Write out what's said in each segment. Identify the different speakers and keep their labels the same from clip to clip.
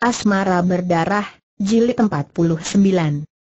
Speaker 1: Asmara Berdarah, Jilid 49.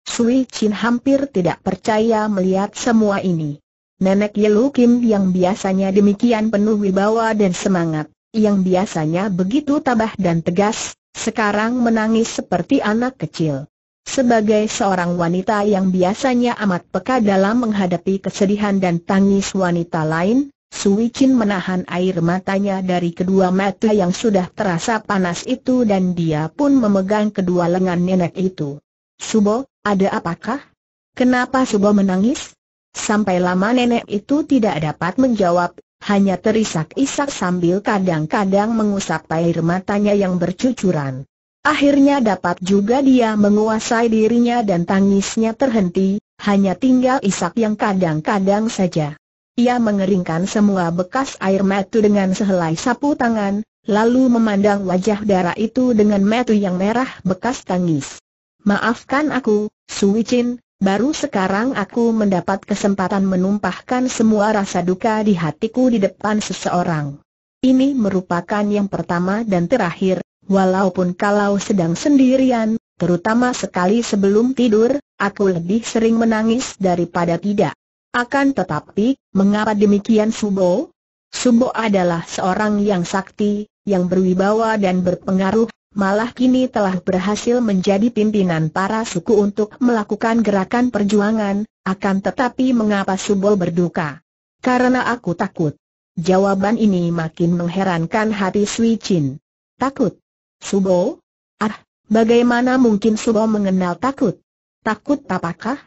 Speaker 1: Sui Chin hampir tidak percaya melihat semua ini. Nenek Yelu Kim yang biasanya demikian penuh wibawa dan semangat, yang biasanya begitu tabah dan tegas, sekarang menangis seperti anak kecil. Sebagai seorang wanita yang biasanya amat peka dalam menghadapi kesedihan dan tangis wanita lain, Sui Chin menahan air matanya dari kedua mata yang sudah terasa panas itu dan dia pun memegang kedua lengan nenek itu. Subo, ada apakah? Kenapa Subo menangis? Sampai lama nenek itu tidak dapat menjawab, hanya terisak-isak sambil kadang-kadang mengusap air matanya yang bercucuran. Akhirnya dapat juga dia menguasai dirinya dan tangisnya terhenti, hanya tinggal isak yang kadang-kadang saja. Ia mengeringkan semua bekas air mata dengan sehelai sapu tangan, lalu memandang wajah darah itu dengan mata yang merah bekas tangis. Maafkan aku, Sui Chin, baru sekarang aku mendapat kesempatan menumpahkan semua rasa duka di hatiku di depan seseorang. Ini merupakan yang pertama dan terakhir, walaupun kalau sedang sendirian, terutama sekali sebelum tidur, aku lebih sering menangis daripada tidak. Akan tetapi, mengapa demikian Subo? Subo adalah seorang yang sakti, yang berwibawa dan berpengaruh, malah kini telah berhasil menjadi pimpinan para suku untuk melakukan gerakan perjuangan, akan tetapi mengapa Subo berduka? Karena aku takut. Jawaban ini makin mengherankan hati Sui Chin. Takut? Subo? Ah, bagaimana mungkin Subo mengenal takut? Takut apakah?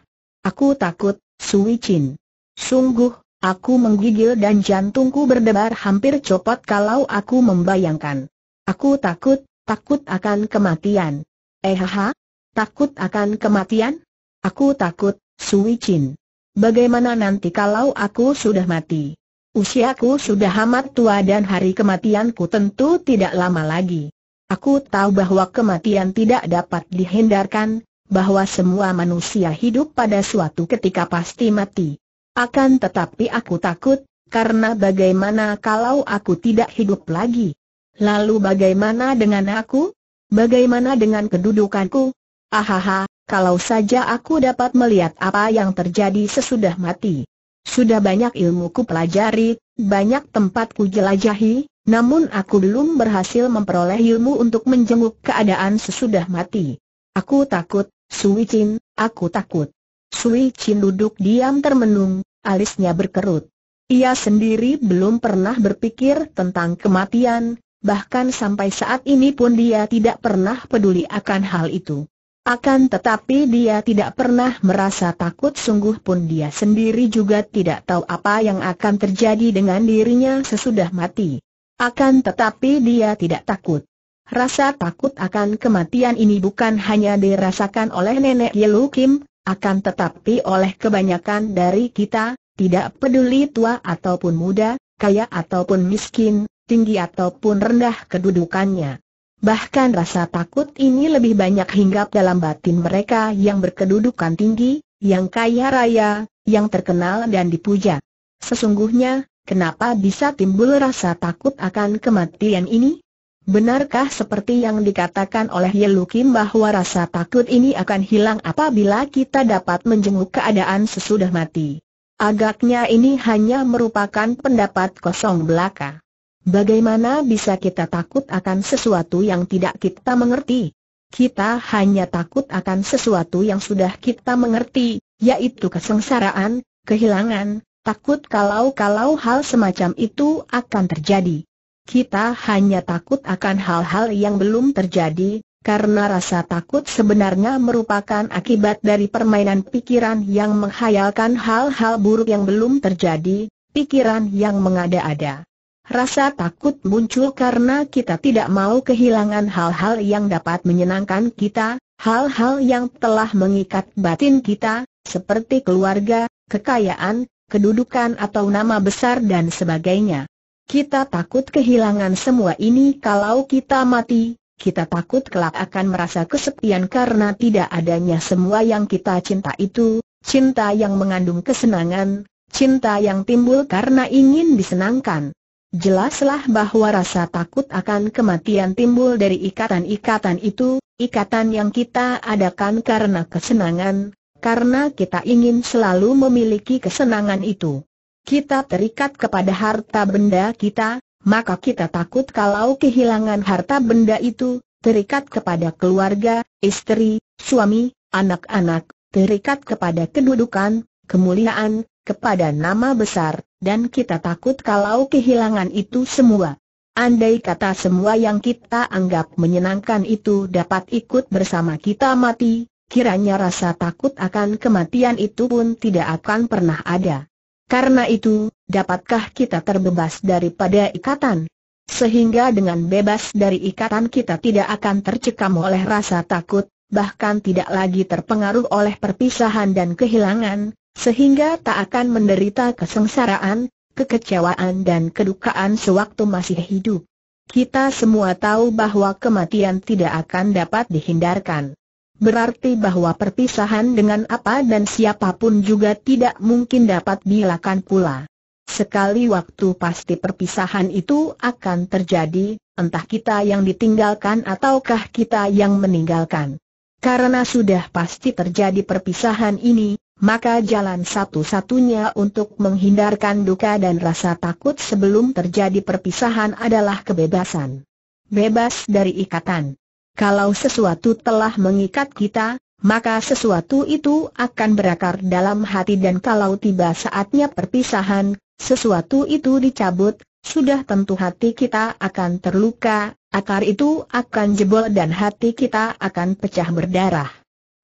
Speaker 1: Aku takut, Sui Chin. Sungguh, aku menggigil dan jantungku berdebar hampir copot kalau aku membayangkan. Aku takut, takut akan kematian. Ehaha, eh, takut akan kematian? Aku takut, Sui Chin. Bagaimana nanti kalau aku sudah mati? Usiaku sudah amat tua dan hari kematianku tentu tidak lama lagi. Aku tahu bahwa kematian tidak dapat dihindarkan, bahwa semua manusia hidup pada suatu ketika pasti mati. Akan tetapi aku takut, karena bagaimana kalau aku tidak hidup lagi? Lalu bagaimana dengan aku? Bagaimana dengan kedudukanku? Ahaha, kalau saja aku dapat melihat apa yang terjadi sesudah mati. Sudah banyak ilmuku pelajari, banyak tempatku jelajahi, namun aku belum berhasil memperoleh ilmu untuk menjenguk keadaan sesudah mati. Aku takut, Sui Chin, aku takut. Sui Chin duduk diam termenung, alisnya berkerut. Ia sendiri belum pernah berpikir tentang kematian, bahkan sampai saat ini pun dia tidak pernah peduli akan hal itu. Akan tetapi dia tidak pernah merasa takut sungguh pun dia sendiri juga tidak tahu apa yang akan terjadi dengan dirinya sesudah mati. Akan tetapi dia tidak takut. Rasa takut akan kematian ini bukan hanya dirasakan oleh nenek Yelu Kim, akan tetapi oleh kebanyakan dari kita, tidak peduli tua ataupun muda, kaya ataupun miskin, tinggi ataupun rendah kedudukannya. Bahkan rasa takut ini lebih banyak hinggap dalam batin mereka yang berkedudukan tinggi, yang kaya raya, yang terkenal dan dipuja. Sesungguhnya, kenapa bisa timbul rasa takut akan kematian ini? Benarkah seperti yang dikatakan oleh Yelukim bahwa rasa takut ini akan hilang apabila kita dapat menjenguk keadaan sesudah mati? Agaknya ini hanya merupakan pendapat kosong belaka. Bagaimana bisa kita takut akan sesuatu yang tidak kita mengerti? Kita hanya takut akan sesuatu yang sudah kita mengerti, yaitu kesengsaraan, kehilangan, takut kalau-kalau hal semacam itu akan terjadi. Kita hanya takut akan hal-hal yang belum terjadi, karena rasa takut sebenarnya merupakan akibat dari permainan pikiran yang menghayalkan hal-hal buruk yang belum terjadi, pikiran yang mengada-ada. Rasa takut muncul karena kita tidak mau kehilangan hal-hal yang dapat menyenangkan kita, hal-hal yang telah mengikat batin kita, seperti keluarga, kekayaan, kedudukan atau nama besar dan sebagainya. Kita takut kehilangan semua ini kalau kita mati, kita takut kelak akan merasa kesepian karena tidak adanya semua yang kita cinta itu, cinta yang mengandung kesenangan, cinta yang timbul karena ingin disenangkan. Jelaslah bahwa rasa takut akan kematian timbul dari ikatan-ikatan itu, ikatan yang kita adakan karena kesenangan, karena kita ingin selalu memiliki kesenangan itu kita terikat kepada harta benda kita, maka kita takut kalau kehilangan harta benda itu, terikat kepada keluarga, istri, suami, anak-anak, terikat kepada kedudukan, kemuliaan, kepada nama besar, dan kita takut kalau kehilangan itu semua. Andai kata semua yang kita anggap menyenangkan itu dapat ikut bersama kita mati, kiranya rasa takut akan kematian itu pun tidak akan pernah ada. Karena itu, dapatkah kita terbebas daripada ikatan? Sehingga dengan bebas dari ikatan kita tidak akan tercekam oleh rasa takut, bahkan tidak lagi terpengaruh oleh perpisahan dan kehilangan, sehingga tak akan menderita kesengsaraan, kekecewaan dan kedukaan sewaktu masih hidup. Kita semua tahu bahwa kematian tidak akan dapat dihindarkan. Berarti bahwa perpisahan dengan apa dan siapapun juga tidak mungkin dapat dilakukan pula. Sekali waktu pasti perpisahan itu akan terjadi, entah kita yang ditinggalkan ataukah kita yang meninggalkan. Karena sudah pasti terjadi perpisahan ini, maka jalan satu-satunya untuk menghindarkan duka dan rasa takut sebelum terjadi perpisahan adalah kebebasan. Bebas dari ikatan. Kalau sesuatu telah mengikat kita, maka sesuatu itu akan berakar dalam hati dan kalau tiba saatnya perpisahan, sesuatu itu dicabut, sudah tentu hati kita akan terluka, akar itu akan jebol dan hati kita akan pecah berdarah.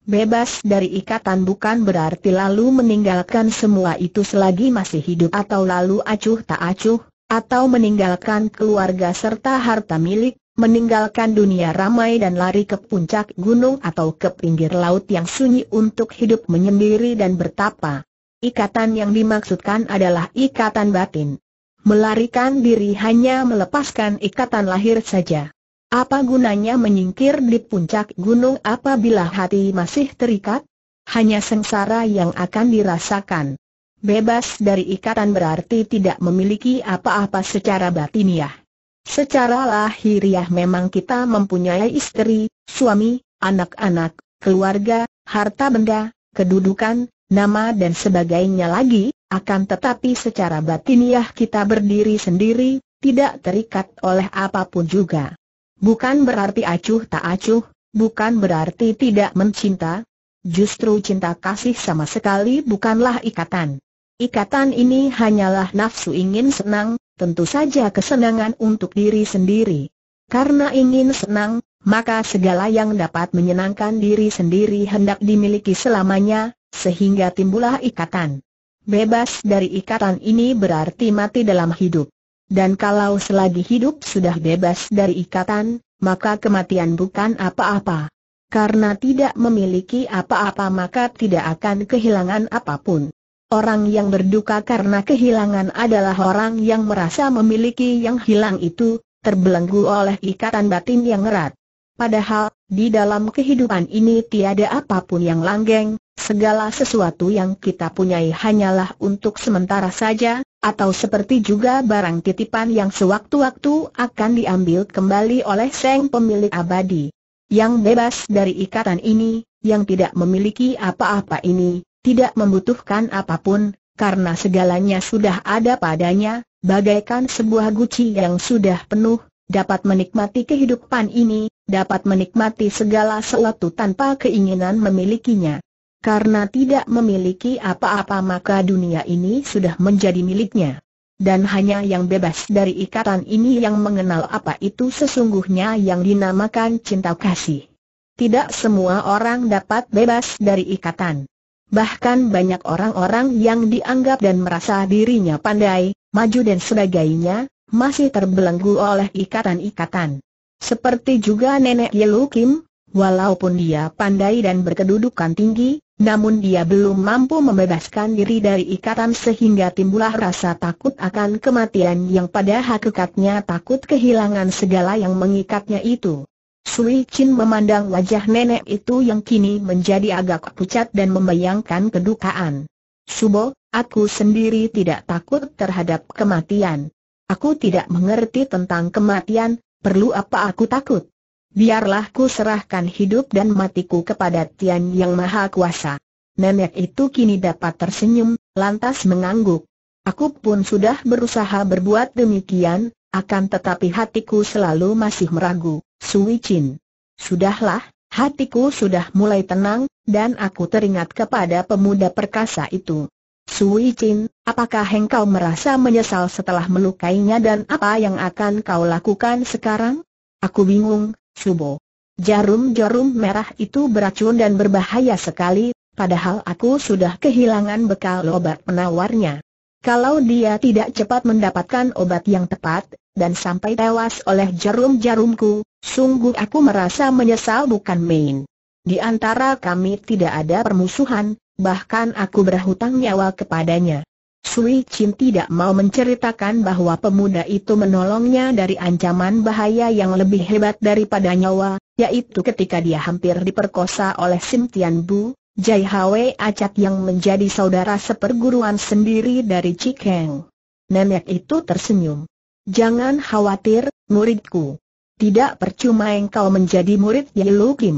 Speaker 1: Bebas dari ikatan bukan berarti lalu meninggalkan semua itu selagi masih hidup atau lalu acuh tak acuh, atau meninggalkan keluarga serta harta milik, meninggalkan dunia ramai dan lari ke puncak gunung atau ke pinggir laut yang sunyi untuk hidup menyendiri dan bertapa. Ikatan yang dimaksudkan adalah ikatan batin. Melarikan diri hanya melepaskan ikatan lahir saja. Apa gunanya menyingkir di puncak gunung apabila hati masih terikat? Hanya sengsara yang akan dirasakan. Bebas dari ikatan berarti tidak memiliki apa-apa secara batiniah. Secara lahiriah memang kita mempunyai istri, suami, anak-anak, keluarga, harta benda, kedudukan, nama dan sebagainya lagi, akan tetapi secara batiniah kita berdiri sendiri, tidak terikat oleh apapun juga. Bukan berarti acuh tak acuh, bukan berarti tidak mencinta. Justru cinta kasih sama sekali bukanlah ikatan. Ikatan ini hanyalah nafsu ingin senang, tentu saja kesenangan untuk diri sendiri. Karena ingin senang, maka segala yang dapat menyenangkan diri sendiri hendak dimiliki selamanya, sehingga timbullah ikatan. Bebas dari ikatan ini berarti mati dalam hidup. Dan kalau selagi hidup sudah bebas dari ikatan, maka kematian bukan apa-apa. Karena tidak memiliki apa-apa maka tidak akan kehilangan apapun. Orang yang berduka karena kehilangan adalah orang yang merasa memiliki yang hilang itu, terbelenggu oleh ikatan batin yang erat. Padahal, di dalam kehidupan ini tiada apapun yang langgeng, segala sesuatu yang kita punyai hanyalah untuk sementara saja, atau seperti juga barang titipan yang sewaktu-waktu akan diambil kembali oleh sang pemilik abadi. Yang bebas dari ikatan ini, yang tidak memiliki apa-apa ini, tidak membutuhkan apapun, karena segalanya sudah ada padanya, bagaikan sebuah guci yang sudah penuh, dapat menikmati kehidupan ini, dapat menikmati segala sesuatu tanpa keinginan memilikinya. Karena tidak memiliki apa-apa maka dunia ini sudah menjadi miliknya. Dan hanya yang bebas dari ikatan ini yang mengenal apa itu sesungguhnya yang dinamakan cinta kasih. Tidak semua orang dapat bebas dari ikatan bahkan banyak orang-orang yang dianggap dan merasa dirinya pandai, maju dan sebagainya, masih terbelenggu oleh ikatan-ikatan. Seperti juga nenek Yelu Kim, walaupun dia pandai dan berkedudukan tinggi, namun dia belum mampu membebaskan diri dari ikatan sehingga timbullah rasa takut akan kematian yang pada hakikatnya takut kehilangan segala yang mengikatnya itu. Sui Chin memandang wajah nenek itu yang kini menjadi agak pucat dan membayangkan kedukaan. Subo, aku sendiri tidak takut terhadap kematian. Aku tidak mengerti tentang kematian, perlu apa aku takut? Biarlah ku serahkan hidup dan matiku kepada Tian Yang Maha Kuasa. Nenek itu kini dapat tersenyum, lantas mengangguk. Aku pun sudah berusaha berbuat demikian, akan tetapi hatiku selalu masih meragu. Sui Chin. Sudahlah, hatiku sudah mulai tenang, dan aku teringat kepada pemuda perkasa itu. Sui Chin, apakah engkau merasa menyesal setelah melukainya dan apa yang akan kau lakukan sekarang? Aku bingung, Subo. Jarum-jarum merah itu beracun dan berbahaya sekali, padahal aku sudah kehilangan bekal obat penawarnya. Kalau dia tidak cepat mendapatkan obat yang tepat, dan sampai tewas oleh jarum-jarumku, sungguh aku merasa menyesal bukan main. Di antara kami tidak ada permusuhan, bahkan aku berhutang nyawa kepadanya. Sui Chin tidak mau menceritakan bahwa pemuda itu menolongnya dari ancaman bahaya yang lebih hebat daripada nyawa, yaitu ketika dia hampir diperkosa oleh Sim Tian Bu, Jai Hwe Acak yang menjadi saudara seperguruan sendiri dari Cikeng. Nenek itu tersenyum. Jangan khawatir, muridku. Tidak percuma engkau menjadi murid Yelu Kim.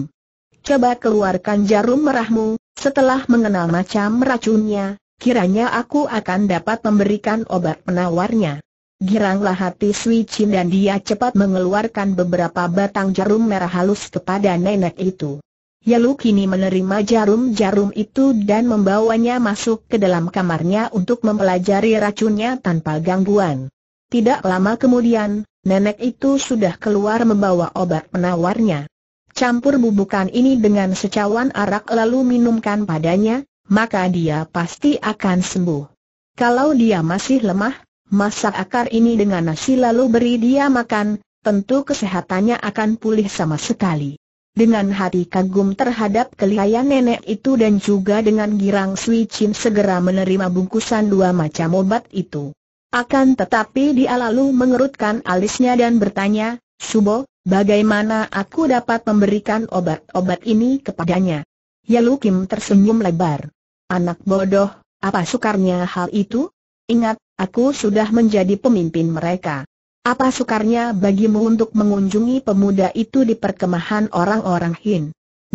Speaker 1: Coba keluarkan jarum merahmu, setelah mengenal macam racunnya, kiranya aku akan dapat memberikan obat penawarnya. Giranglah hati Sui Chin dan dia cepat mengeluarkan beberapa batang jarum merah halus kepada nenek itu. Yalu kini menerima jarum-jarum itu dan membawanya masuk ke dalam kamarnya untuk mempelajari racunnya tanpa gangguan. Tidak lama kemudian, nenek itu sudah keluar membawa obat penawarnya. Campur bubukan ini dengan secawan arak lalu minumkan padanya, maka dia pasti akan sembuh. Kalau dia masih lemah, masak akar ini dengan nasi lalu beri dia makan, tentu kesehatannya akan pulih sama sekali. Dengan hati kagum terhadap kelihayan nenek itu dan juga dengan girang Sui Chin segera menerima bungkusan dua macam obat itu. Akan tetapi dia lalu mengerutkan alisnya dan bertanya, Subo, bagaimana aku dapat memberikan obat-obat ini kepadanya? Yalu Kim tersenyum lebar. Anak bodoh, apa sukarnya hal itu? Ingat, aku sudah menjadi pemimpin mereka. Apa sukarnya bagimu untuk mengunjungi pemuda itu di perkemahan orang-orang Hin?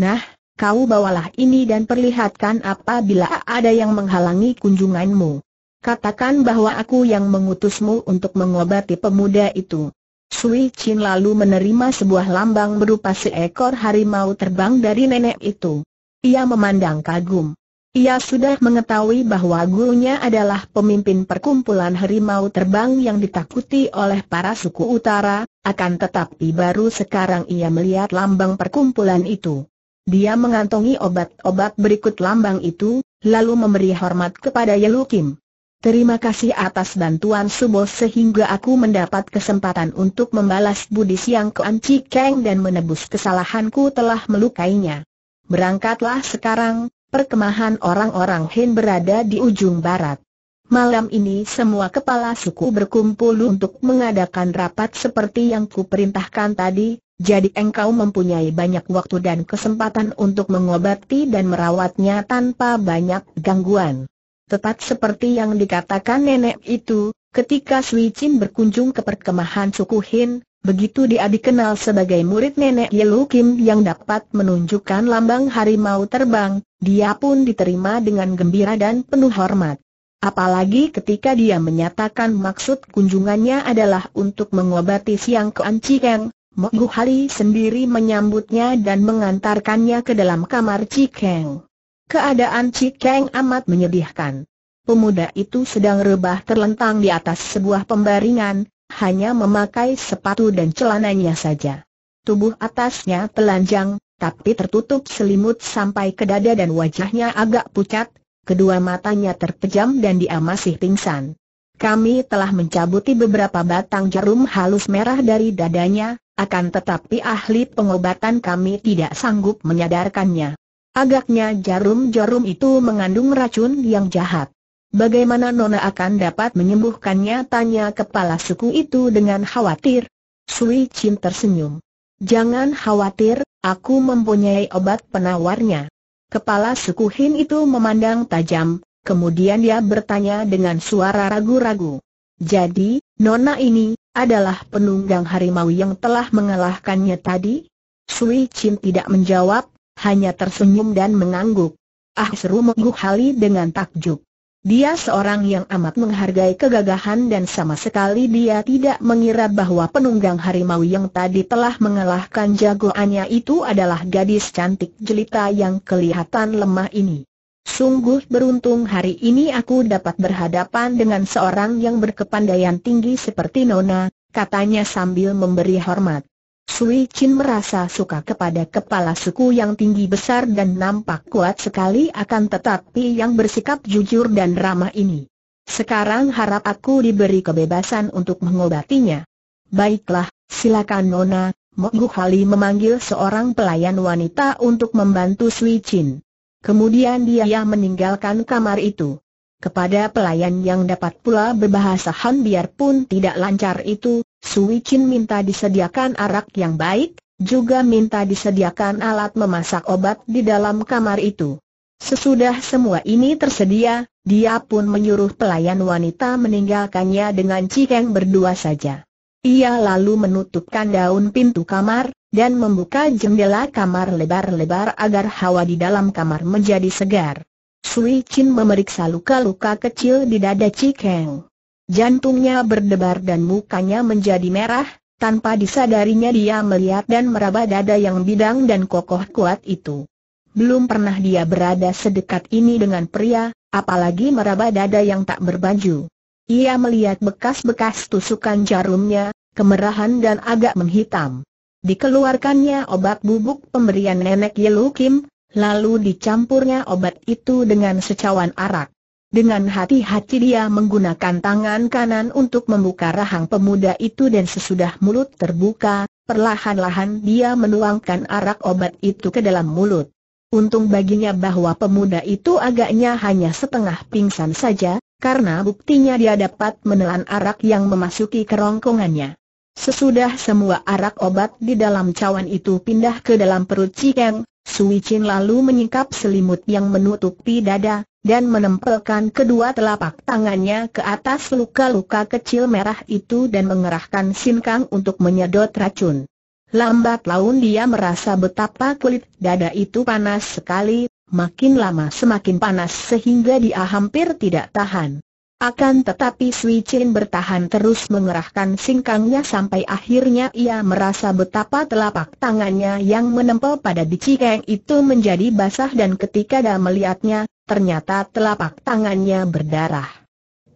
Speaker 1: Nah, kau bawalah ini dan perlihatkan apabila ada yang menghalangi kunjunganmu. Katakan bahwa aku yang mengutusmu untuk mengobati pemuda itu. Sui Chin lalu menerima sebuah lambang berupa seekor harimau terbang dari nenek itu. Ia memandang kagum. Ia sudah mengetahui bahwa gurunya adalah pemimpin perkumpulan harimau terbang yang ditakuti oleh para suku utara, akan tetapi baru sekarang ia melihat lambang perkumpulan itu. Dia mengantongi obat-obat berikut lambang itu, lalu memberi hormat kepada Yelukim. Terima kasih atas bantuan Subo sehingga aku mendapat kesempatan untuk membalas budi siang ke Anci Keng dan menebus kesalahanku telah melukainya. Berangkatlah sekarang, perkemahan orang-orang Hin berada di ujung barat. Malam ini semua kepala suku berkumpul untuk mengadakan rapat seperti yang kuperintahkan tadi, jadi engkau mempunyai banyak waktu dan kesempatan untuk mengobati dan merawatnya tanpa banyak gangguan. Tepat seperti yang dikatakan nenek itu, ketika Sui Chin berkunjung ke perkemahan suku Hin, begitu dia dikenal sebagai murid nenek Yelu Kim yang dapat menunjukkan lambang harimau terbang, dia pun diterima dengan gembira dan penuh hormat. Apalagi ketika dia menyatakan maksud kunjungannya adalah untuk mengobati siang keancikan, Mok Hali sendiri menyambutnya dan mengantarkannya ke dalam kamar Cikeng. Keadaan Cik Cikeng amat menyedihkan. Pemuda itu sedang rebah terlentang di atas sebuah pembaringan, hanya memakai sepatu dan celananya saja. Tubuh atasnya telanjang, tapi tertutup selimut sampai ke dada dan wajahnya agak pucat, kedua matanya terpejam dan dia masih pingsan. Kami telah mencabuti beberapa batang jarum halus merah dari dadanya, akan tetapi ahli pengobatan kami tidak sanggup menyadarkannya. Agaknya jarum-jarum itu mengandung racun yang jahat. Bagaimana Nona akan dapat menyembuhkannya? Tanya kepala suku itu dengan khawatir. Sui Chin tersenyum. Jangan khawatir, aku mempunyai obat penawarnya. Kepala suku Hin itu memandang tajam, kemudian dia bertanya dengan suara ragu-ragu. Jadi, Nona ini adalah penunggang harimau yang telah mengalahkannya tadi? Sui Chin tidak menjawab, hanya tersenyum dan mengangguk. Ah seru mengguk Hali dengan takjub. Dia seorang yang amat menghargai kegagahan dan sama sekali dia tidak mengira bahwa penunggang harimau yang tadi telah mengalahkan jagoannya itu adalah gadis cantik jelita yang kelihatan lemah ini. Sungguh beruntung hari ini aku dapat berhadapan dengan seorang yang berkepandaian tinggi seperti Nona, katanya sambil memberi hormat. Sui Chin merasa suka kepada kepala suku yang tinggi besar dan nampak kuat sekali akan tetapi yang bersikap jujur dan ramah ini. Sekarang harap aku diberi kebebasan untuk mengobatinya. Baiklah, silakan Nona, Mogu Hali memanggil seorang pelayan wanita untuk membantu Sui Chin. Kemudian dia meninggalkan kamar itu. Kepada pelayan yang dapat pula berbahasa Han biarpun tidak lancar itu, Sui Chin minta disediakan arak yang baik, juga minta disediakan alat memasak obat di dalam kamar itu. Sesudah semua ini tersedia, dia pun menyuruh pelayan wanita meninggalkannya dengan Cikeng berdua saja. Ia lalu menutupkan daun pintu kamar, dan membuka jendela kamar lebar-lebar agar hawa di dalam kamar menjadi segar. Sui Chin memeriksa luka-luka kecil di dada Cikeng. Jantungnya berdebar dan mukanya menjadi merah, tanpa disadarinya dia melihat dan meraba dada yang bidang dan kokoh kuat itu. Belum pernah dia berada sedekat ini dengan pria, apalagi meraba dada yang tak berbaju. Ia melihat bekas-bekas tusukan jarumnya, kemerahan dan agak menghitam. Dikeluarkannya obat bubuk pemberian nenek Yelukim, lalu dicampurnya obat itu dengan secawan arak. Dengan hati-hati dia menggunakan tangan kanan untuk membuka rahang pemuda itu dan sesudah mulut terbuka, perlahan-lahan dia menuangkan arak obat itu ke dalam mulut. Untung baginya bahwa pemuda itu agaknya hanya setengah pingsan saja, karena buktinya dia dapat menelan arak yang memasuki kerongkongannya. Sesudah semua arak obat di dalam cawan itu pindah ke dalam perut Cikeng, Sui Chin lalu menyingkap selimut yang menutupi dada, dan menempelkan kedua telapak tangannya ke atas luka-luka kecil merah itu dan mengerahkan sinkang untuk menyedot racun. Lambat laun dia merasa betapa kulit dada itu panas sekali, makin lama semakin panas sehingga dia hampir tidak tahan. Akan tetapi Sui Chin bertahan terus mengerahkan singkangnya sampai akhirnya ia merasa betapa telapak tangannya yang menempel pada dicikeng itu menjadi basah dan ketika dia melihatnya, ternyata telapak tangannya berdarah.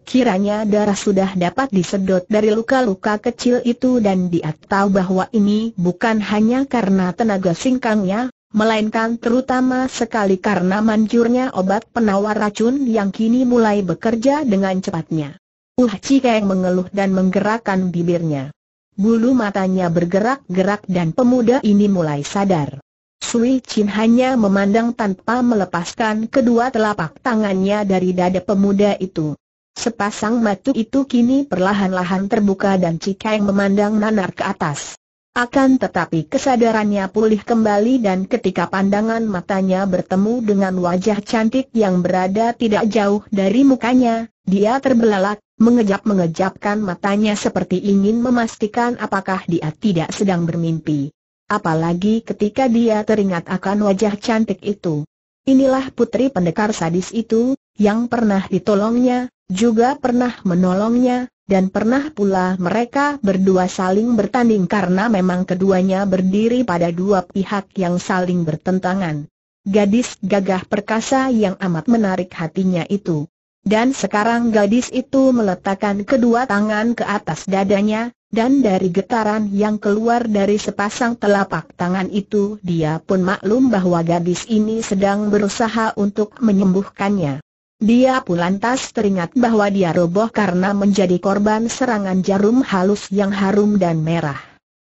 Speaker 1: Kiranya darah sudah dapat disedot dari luka-luka kecil itu dan dia tahu bahwa ini bukan hanya karena tenaga singkangnya, melainkan terutama sekali karena manjurnya obat penawar racun yang kini mulai bekerja dengan cepatnya. Uh Cikeng mengeluh dan menggerakkan bibirnya. Bulu matanya bergerak-gerak dan pemuda ini mulai sadar. Sui Chin hanya memandang tanpa melepaskan kedua telapak tangannya dari dada pemuda itu. Sepasang mata itu kini perlahan-lahan terbuka dan Cikeng memandang nanar ke atas. Akan tetapi kesadarannya pulih kembali dan ketika pandangan matanya bertemu dengan wajah cantik yang berada tidak jauh dari mukanya, dia terbelalak, mengejap-mengejapkan matanya seperti ingin memastikan apakah dia tidak sedang bermimpi. Apalagi ketika dia teringat akan wajah cantik itu. Inilah putri pendekar sadis itu, yang pernah ditolongnya, juga pernah menolongnya, dan pernah pula mereka berdua saling bertanding karena memang keduanya berdiri pada dua pihak yang saling bertentangan. Gadis gagah perkasa yang amat menarik hatinya itu. Dan sekarang gadis itu meletakkan kedua tangan ke atas dadanya, dan dari getaran yang keluar dari sepasang telapak tangan itu dia pun maklum bahwa gadis ini sedang berusaha untuk menyembuhkannya. Dia pun lantas teringat bahwa dia roboh karena menjadi korban serangan jarum halus yang harum dan merah.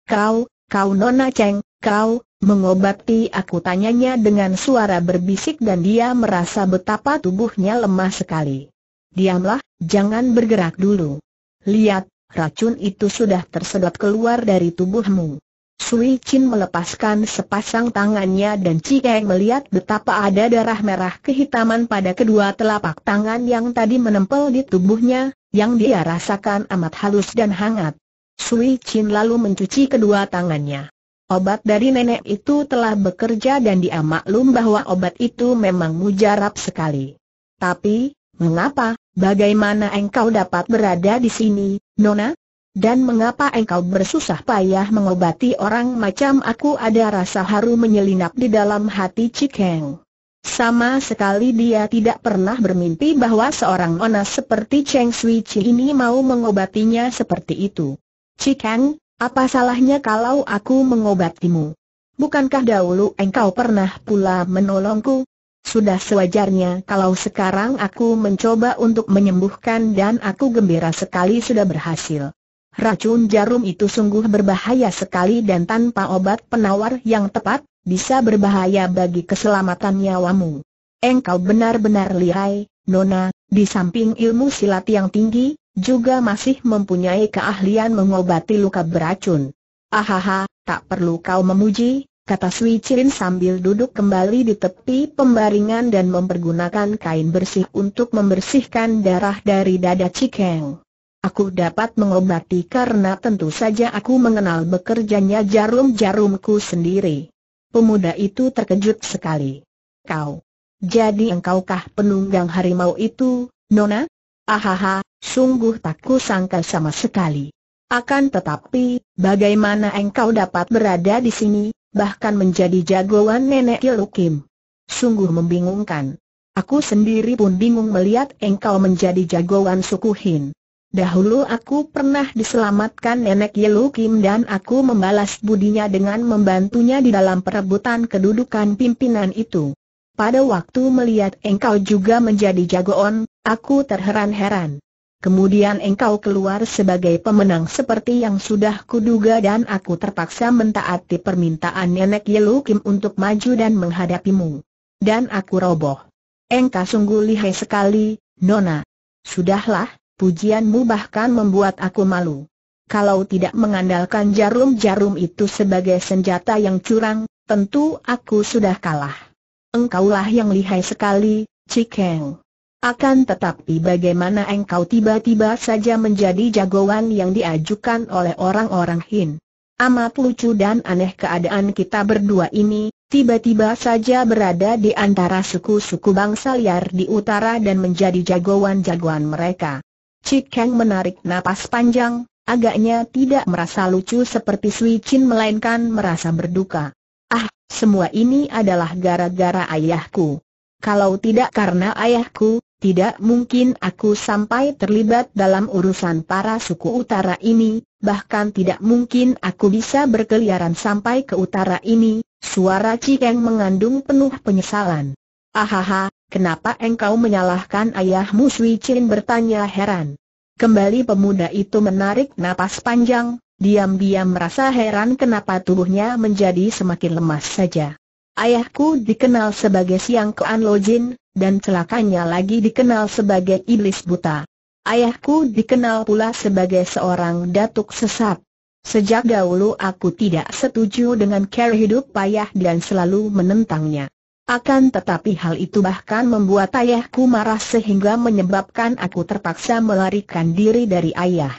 Speaker 1: Kau, kau Nona Cheng, kau, mengobati aku tanyanya dengan suara berbisik dan dia merasa betapa tubuhnya lemah sekali. Diamlah, jangan bergerak dulu. Lihat, racun itu sudah tersedot keluar dari tubuhmu. Sui Chin melepaskan sepasang tangannya dan Cikeng melihat betapa ada darah merah kehitaman pada kedua telapak tangan yang tadi menempel di tubuhnya, yang dia rasakan amat halus dan hangat. Sui Chin lalu mencuci kedua tangannya. Obat dari nenek itu telah bekerja dan dia maklum bahwa obat itu memang mujarab sekali. Tapi, mengapa, bagaimana engkau dapat berada di sini, Nona? Dan mengapa engkau bersusah payah mengobati orang macam aku ada rasa haru menyelinap di dalam hati Cikeng. Sama sekali dia tidak pernah bermimpi bahwa seorang onas seperti Cheng Sui Chi ini mau mengobatinya seperti itu. Cikeng, apa salahnya kalau aku mengobatimu? Bukankah dahulu engkau pernah pula menolongku? Sudah sewajarnya kalau sekarang aku mencoba untuk menyembuhkan dan aku gembira sekali sudah berhasil. Racun jarum itu sungguh berbahaya sekali dan tanpa obat penawar yang tepat, bisa berbahaya bagi keselamatan nyawamu. Engkau benar-benar lihai, Nona, di samping ilmu silat yang tinggi, juga masih mempunyai keahlian mengobati luka beracun. Ahaha, tak perlu kau memuji, kata Sui Cirin sambil duduk kembali di tepi pembaringan dan mempergunakan kain bersih untuk membersihkan darah dari dada Cikeng aku dapat mengobati karena tentu saja aku mengenal bekerjanya jarum-jarumku sendiri. Pemuda itu terkejut sekali. Kau. Jadi engkaukah penunggang harimau itu, Nona? Ahaha, sungguh tak kusangka sama sekali. Akan tetapi, bagaimana engkau dapat berada di sini, bahkan menjadi jagoan nenek Ilukim? Sungguh membingungkan. Aku sendiri pun bingung melihat engkau menjadi jagoan suku Hin. Dahulu aku pernah diselamatkan nenek Yelu Kim dan aku membalas budinya dengan membantunya di dalam perebutan kedudukan pimpinan itu. Pada waktu melihat engkau juga menjadi jagoan, aku terheran-heran. Kemudian engkau keluar sebagai pemenang seperti yang sudah kuduga dan aku terpaksa mentaati permintaan nenek Yelu Kim untuk maju dan menghadapimu. Dan aku roboh. Engkau sungguh lihai sekali, Nona. Sudahlah, pujianmu bahkan membuat aku malu. Kalau tidak mengandalkan jarum-jarum itu sebagai senjata yang curang, tentu aku sudah kalah. Engkaulah yang lihai sekali, Cikeng. Akan tetapi bagaimana engkau tiba-tiba saja menjadi jagoan yang diajukan oleh orang-orang Hin? Amat lucu dan aneh keadaan kita berdua ini, tiba-tiba saja berada di antara suku-suku bangsa liar di utara dan menjadi jagoan-jagoan mereka. Cik Kang menarik napas panjang, agaknya tidak merasa lucu seperti Sui Chin melainkan merasa berduka. Ah, semua ini adalah gara-gara ayahku. Kalau tidak karena ayahku, tidak mungkin aku sampai terlibat dalam urusan para suku utara ini, bahkan tidak mungkin aku bisa berkeliaran sampai ke utara ini, suara Cikeng mengandung penuh penyesalan. Ahaha, Kenapa engkau menyalahkan ayahmu Sui Chin bertanya heran. Kembali pemuda itu menarik napas panjang, diam-diam merasa heran kenapa tubuhnya menjadi semakin lemas saja. Ayahku dikenal sebagai Siang Lo Lojin, dan celakanya lagi dikenal sebagai Iblis Buta. Ayahku dikenal pula sebagai seorang datuk sesat. Sejak dahulu aku tidak setuju dengan cara hidup payah dan selalu menentangnya. Akan tetapi hal itu bahkan membuat ayahku marah sehingga menyebabkan aku terpaksa melarikan diri dari ayah.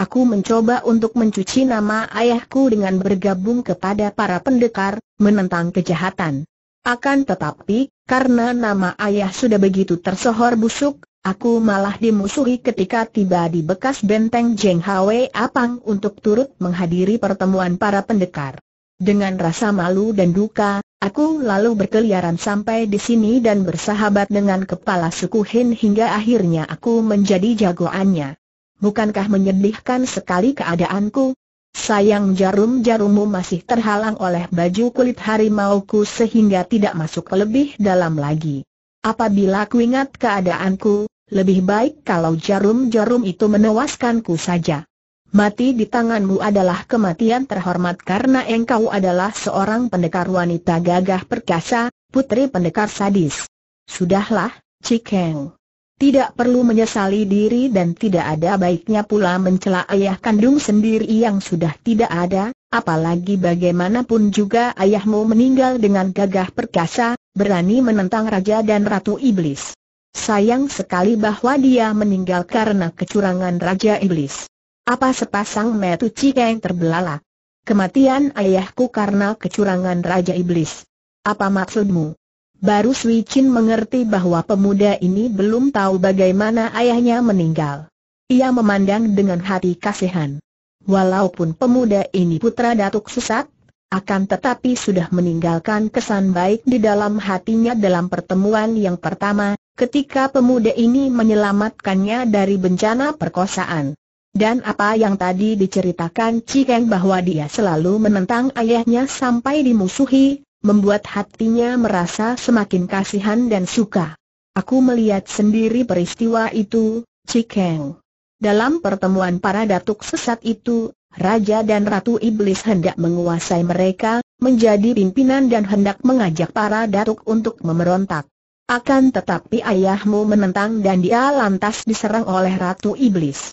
Speaker 1: Aku mencoba untuk mencuci nama ayahku dengan bergabung kepada para pendekar, menentang kejahatan. Akan tetapi, karena nama ayah sudah begitu tersohor busuk, Aku malah dimusuhi ketika tiba di bekas benteng Jeng Hwe Apang untuk turut menghadiri pertemuan para pendekar. Dengan rasa malu dan duka, Aku lalu berkeliaran sampai di sini dan bersahabat dengan kepala suku Hin hingga akhirnya aku menjadi jagoannya. Bukankah menyedihkan sekali keadaanku? Sayang jarum-jarummu masih terhalang oleh baju kulit harimauku sehingga tidak masuk lebih dalam lagi. Apabila ku ingat keadaanku, lebih baik kalau jarum-jarum itu menewaskanku saja. Mati di tanganmu adalah kematian terhormat karena engkau adalah seorang pendekar wanita gagah perkasa, putri pendekar sadis. Sudahlah, Cikeng. Tidak perlu menyesali diri dan tidak ada baiknya pula mencela ayah kandung sendiri yang sudah tidak ada, apalagi bagaimanapun juga ayahmu meninggal dengan gagah perkasa, berani menentang raja dan ratu iblis. Sayang sekali bahwa dia meninggal karena kecurangan raja iblis. Apa sepasang metu cika yang terbelalak? Kematian ayahku karena kecurangan Raja Iblis. Apa maksudmu? Baru Sui Chin mengerti bahwa pemuda ini belum tahu bagaimana ayahnya meninggal. Ia memandang dengan hati kasihan. Walaupun pemuda ini putra Datuk Susat, akan tetapi sudah meninggalkan kesan baik di dalam hatinya dalam pertemuan yang pertama, ketika pemuda ini menyelamatkannya dari bencana perkosaan. Dan apa yang tadi diceritakan Cikeng bahwa dia selalu menentang ayahnya sampai dimusuhi, membuat hatinya merasa semakin kasihan dan suka. Aku melihat sendiri peristiwa itu, Cikeng. Dalam pertemuan para datuk sesat itu, Raja dan Ratu Iblis hendak menguasai mereka, menjadi pimpinan dan hendak mengajak para datuk untuk memberontak. Akan tetapi ayahmu menentang dan dia lantas diserang oleh Ratu Iblis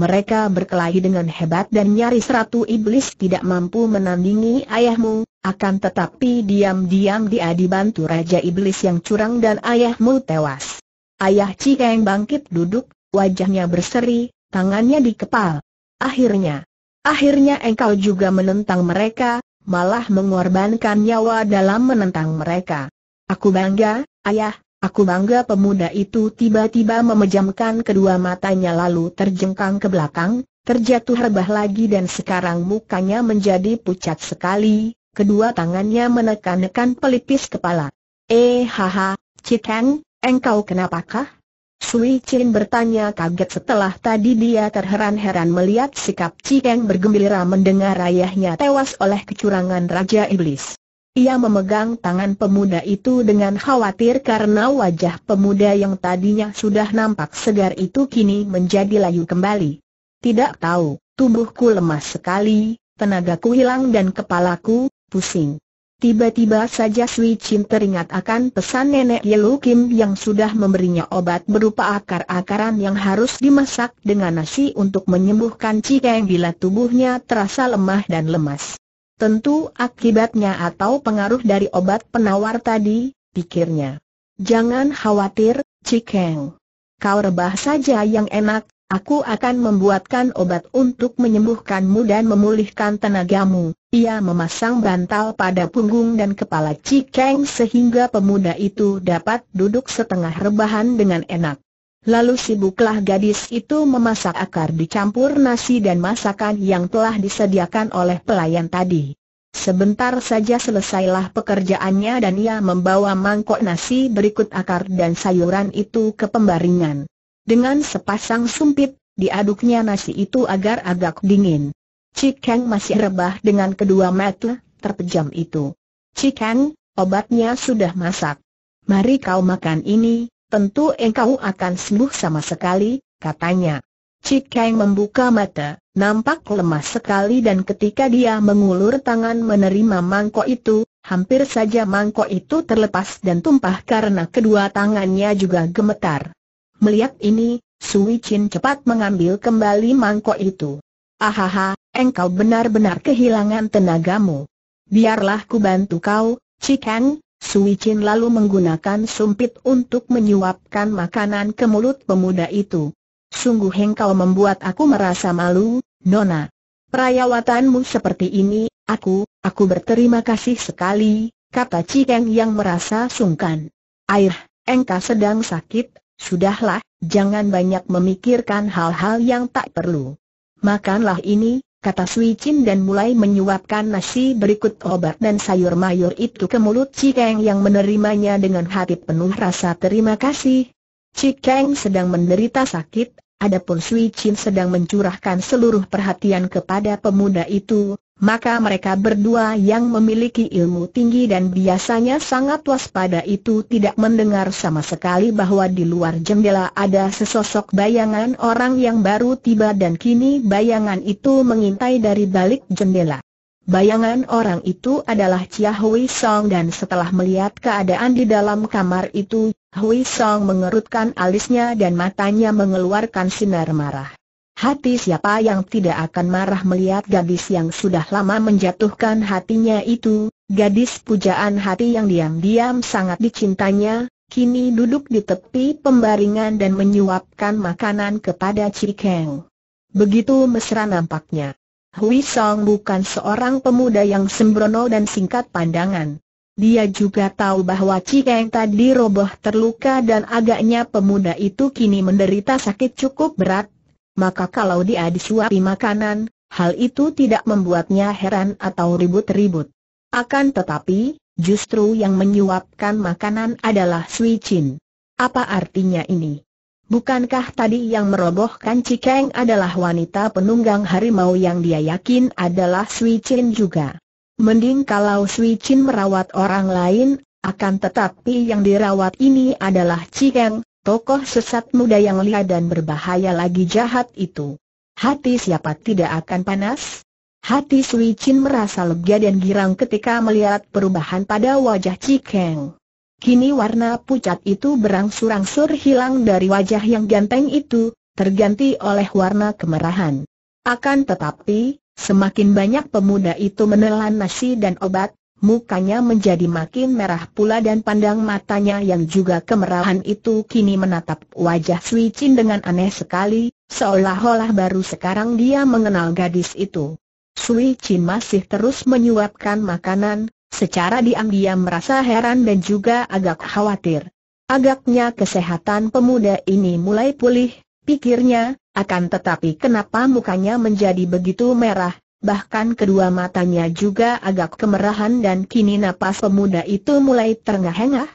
Speaker 1: mereka berkelahi dengan hebat dan nyaris ratu iblis tidak mampu menandingi ayahmu, akan tetapi diam-diam dia dibantu raja iblis yang curang dan ayahmu tewas. Ayah yang bangkit duduk, wajahnya berseri, tangannya di dikepal. Akhirnya, akhirnya engkau juga menentang mereka, malah mengorbankan nyawa dalam menentang mereka. Aku bangga, ayah, Aku bangga pemuda itu tiba-tiba memejamkan kedua matanya lalu terjengkang ke belakang, terjatuh rebah lagi dan sekarang mukanya menjadi pucat sekali, kedua tangannya menekan-nekan pelipis kepala. Eh haha, Cikeng, engkau kenapakah? Sui Chin bertanya kaget setelah tadi dia terheran-heran melihat sikap Cikeng bergembira mendengar ayahnya tewas oleh kecurangan Raja Iblis. Ia memegang tangan pemuda itu dengan khawatir karena wajah pemuda yang tadinya sudah nampak segar itu kini menjadi layu kembali. Tidak tahu, tubuhku lemas sekali, tenagaku hilang dan kepalaku pusing. Tiba-tiba saja Sui Chin teringat akan pesan nenek Yelu Kim yang sudah memberinya obat berupa akar-akaran yang harus dimasak dengan nasi untuk menyembuhkan cikeng bila tubuhnya terasa lemah dan lemas. Tentu akibatnya atau pengaruh dari obat penawar tadi, pikirnya. Jangan khawatir, Cikeng. Kau rebah saja yang enak, aku akan membuatkan obat untuk menyembuhkanmu dan memulihkan tenagamu. Ia memasang bantal pada punggung dan kepala Cikeng sehingga pemuda itu dapat duduk setengah rebahan dengan enak. Lalu sibuklah gadis itu memasak akar dicampur nasi dan masakan yang telah disediakan oleh pelayan tadi. Sebentar saja selesailah pekerjaannya dan ia membawa mangkok nasi berikut akar dan sayuran itu ke pembaringan. Dengan sepasang sumpit, diaduknya nasi itu agar agak dingin. Cikeng masih rebah dengan kedua mata terpejam itu. Cikeng, obatnya sudah masak. Mari kau makan ini, Tentu engkau akan sembuh sama sekali, katanya. Cik Kang membuka mata, nampak lemah sekali dan ketika dia mengulur tangan menerima mangkok itu, hampir saja mangkok itu terlepas dan tumpah karena kedua tangannya juga gemetar. Melihat ini, Sui Chin cepat mengambil kembali mangkok itu. Ahaha, engkau benar-benar kehilangan tenagamu. Biarlah ku bantu kau, Cikang, Sui Chin lalu menggunakan sumpit untuk menyuapkan makanan ke mulut pemuda itu. Sungguh hengkau membuat aku merasa malu, Nona. Perayawatanmu seperti ini, aku, aku berterima kasih sekali, kata Cikeng yang merasa sungkan. Air, engkau sedang sakit, sudahlah, jangan banyak memikirkan hal-hal yang tak perlu. Makanlah ini, kata Sui Chin dan mulai menyuapkan nasi berikut obat dan sayur mayur itu ke mulut Cikeng yang menerimanya dengan hati penuh rasa terima kasih. Cikeng sedang menderita sakit, adapun Sui Chin sedang mencurahkan seluruh perhatian kepada pemuda itu, maka mereka berdua yang memiliki ilmu tinggi dan biasanya sangat waspada itu tidak mendengar sama sekali bahwa di luar jendela ada sesosok bayangan orang yang baru tiba dan kini bayangan itu mengintai dari balik jendela. Bayangan orang itu adalah Chia Hui Song dan setelah melihat keadaan di dalam kamar itu, Hui Song mengerutkan alisnya dan matanya mengeluarkan sinar marah. Hati siapa yang tidak akan marah melihat gadis yang sudah lama menjatuhkan hatinya itu, gadis pujaan hati yang diam-diam sangat dicintanya, kini duduk di tepi pembaringan dan menyuapkan makanan kepada Cikeng. Begitu mesra nampaknya. Hui Song bukan seorang pemuda yang sembrono dan singkat pandangan. Dia juga tahu bahwa Cikeng tadi roboh terluka dan agaknya pemuda itu kini menderita sakit cukup berat, maka kalau dia disuapi makanan, hal itu tidak membuatnya heran atau ribut-ribut. Akan tetapi, justru yang menyuapkan makanan adalah Sui Chin. Apa artinya ini? Bukankah tadi yang merobohkan Cikeng adalah wanita penunggang harimau yang dia yakin adalah Sui Chin juga? Mending kalau Sui Chin merawat orang lain, akan tetapi yang dirawat ini adalah Cikeng, Tokoh sesat muda yang lihat dan berbahaya lagi jahat itu. Hati siapa tidak akan panas? Hati Sui Chin merasa lega dan girang ketika melihat perubahan pada wajah Cikeng. Kini warna pucat itu berangsur-angsur hilang dari wajah yang ganteng itu, terganti oleh warna kemerahan. Akan tetapi, semakin banyak pemuda itu menelan nasi dan obat, Mukanya menjadi makin merah pula dan pandang matanya yang juga kemerahan itu kini menatap wajah Sui Chin dengan aneh sekali, seolah-olah baru sekarang dia mengenal gadis itu. Sui Chin masih terus menyuapkan makanan, secara diam-diam merasa heran dan juga agak khawatir. Agaknya kesehatan pemuda ini mulai pulih, pikirnya, akan tetapi kenapa mukanya menjadi begitu merah, bahkan kedua matanya juga agak kemerahan dan kini napas pemuda itu mulai terengah-engah.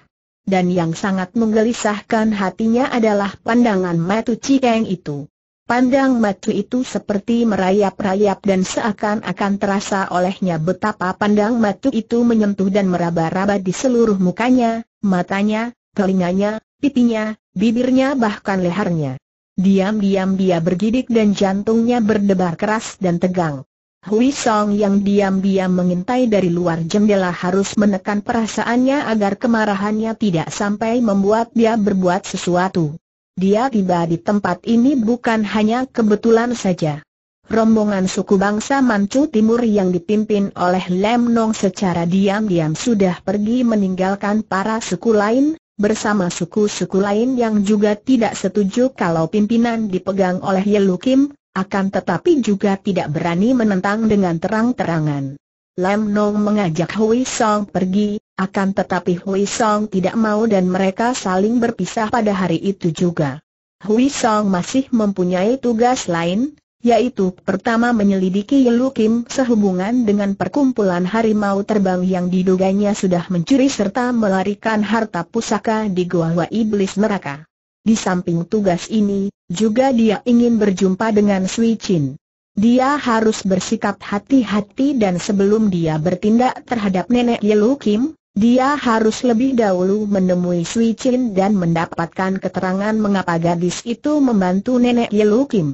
Speaker 1: Dan yang sangat menggelisahkan hatinya adalah pandangan Matu Cikeng itu. Pandang matu itu seperti merayap-rayap dan seakan-akan terasa olehnya betapa pandang matu itu menyentuh dan meraba-raba di seluruh mukanya, matanya, telinganya, pipinya, bibirnya bahkan lehernya. Diam-diam dia bergidik dan jantungnya berdebar keras dan tegang. Hui Song yang diam-diam mengintai dari luar jendela harus menekan perasaannya agar kemarahannya tidak sampai membuat dia berbuat sesuatu. Dia tiba di tempat ini bukan hanya kebetulan saja. Rombongan suku bangsa Manchu Timur yang dipimpin oleh Lem Nong secara diam-diam sudah pergi meninggalkan para suku lain, bersama suku-suku lain yang juga tidak setuju kalau pimpinan dipegang oleh Yelukim, akan tetapi juga tidak berani menentang dengan terang-terangan. Lam Nong mengajak Hui Song pergi, akan tetapi Hui Song tidak mau dan mereka saling berpisah pada hari itu juga. Hui Song masih mempunyai tugas lain, yaitu pertama menyelidiki Yelu Kim sehubungan dengan perkumpulan harimau terbang yang diduganya sudah mencuri serta melarikan harta pusaka di Goa Iblis Neraka. Di samping tugas ini, juga dia ingin berjumpa dengan Sui Chin. Dia harus bersikap hati-hati dan sebelum dia bertindak terhadap nenek Yelu Kim, dia harus lebih dahulu menemui Sui Chin dan mendapatkan keterangan mengapa gadis itu membantu nenek Yelu Kim.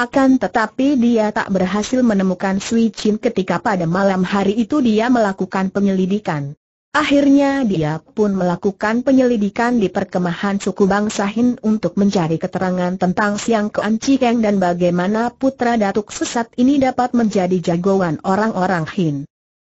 Speaker 1: Akan tetapi dia tak berhasil menemukan Sui Chin ketika pada malam hari itu dia melakukan penyelidikan. Akhirnya dia pun melakukan penyelidikan di perkemahan suku bangsa Hin untuk mencari keterangan tentang Siang Kean Cikeng dan bagaimana putra datuk sesat ini dapat menjadi jagoan orang-orang Hin.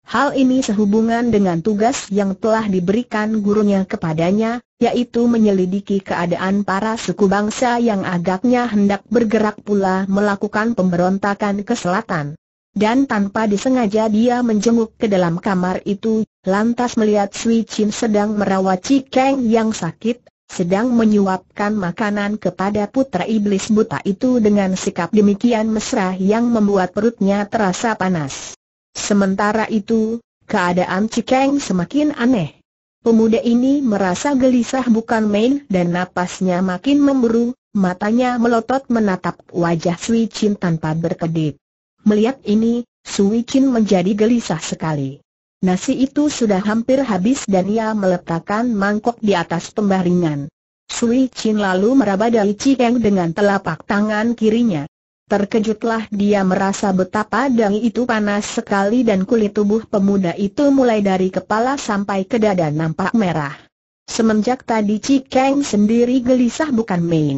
Speaker 1: Hal ini sehubungan dengan tugas yang telah diberikan gurunya kepadanya, yaitu menyelidiki keadaan para suku bangsa yang agaknya hendak bergerak pula melakukan pemberontakan ke selatan. Dan tanpa disengaja dia menjenguk ke dalam kamar itu lantas melihat Sui Chin sedang merawat Cikeng yang sakit, sedang menyuapkan makanan kepada putra iblis buta itu dengan sikap demikian mesra yang membuat perutnya terasa panas. Sementara itu, keadaan Cikeng semakin aneh. Pemuda ini merasa gelisah bukan main dan napasnya makin memburu, matanya melotot menatap wajah Sui Chin tanpa berkedip. Melihat ini, Sui Chin menjadi gelisah sekali. Nasi itu sudah hampir habis dan ia meletakkan mangkok di atas pembaringan. Sui Chin lalu meraba dari Cikeng dengan telapak tangan kirinya. Terkejutlah dia merasa betapa dang itu panas sekali dan kulit tubuh pemuda itu mulai dari kepala sampai ke dada nampak merah. Semenjak tadi Cikeng sendiri gelisah bukan main.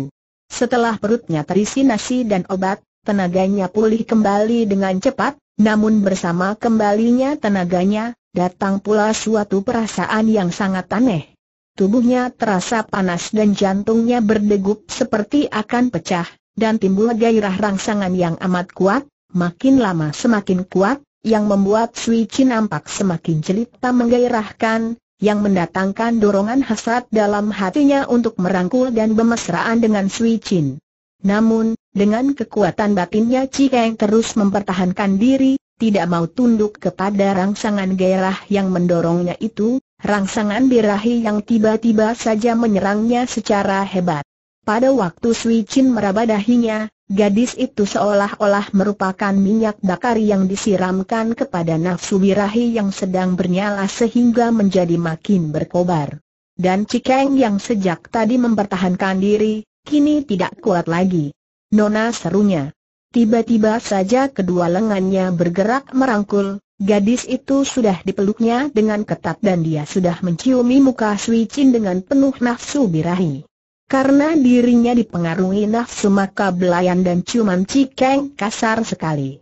Speaker 1: Setelah perutnya terisi nasi dan obat, tenaganya pulih kembali dengan cepat, namun bersama kembalinya tenaganya, datang pula suatu perasaan yang sangat aneh. Tubuhnya terasa panas dan jantungnya berdegup seperti akan pecah, dan timbul gairah rangsangan yang amat kuat, makin lama semakin kuat, yang membuat Sui Chi nampak semakin cerita menggairahkan, yang mendatangkan dorongan hasrat dalam hatinya untuk merangkul dan bermesraan dengan Sui Chin. Namun, dengan kekuatan batinnya Cikeng terus mempertahankan diri, tidak mau tunduk kepada rangsangan gairah yang mendorongnya itu, rangsangan birahi yang tiba-tiba saja menyerangnya secara hebat. Pada waktu Sui Chin meraba dahinya, gadis itu seolah-olah merupakan minyak bakar yang disiramkan kepada nafsu birahi yang sedang bernyala sehingga menjadi makin berkobar. Dan Cikeng yang sejak tadi mempertahankan diri, kini tidak kuat lagi. Nona serunya. Tiba-tiba saja kedua lengannya bergerak merangkul, gadis itu sudah dipeluknya dengan ketat dan dia sudah menciumi muka Sui Chin dengan penuh nafsu birahi. Karena dirinya dipengaruhi nafsu maka belayan dan ciuman Cikeng kasar sekali.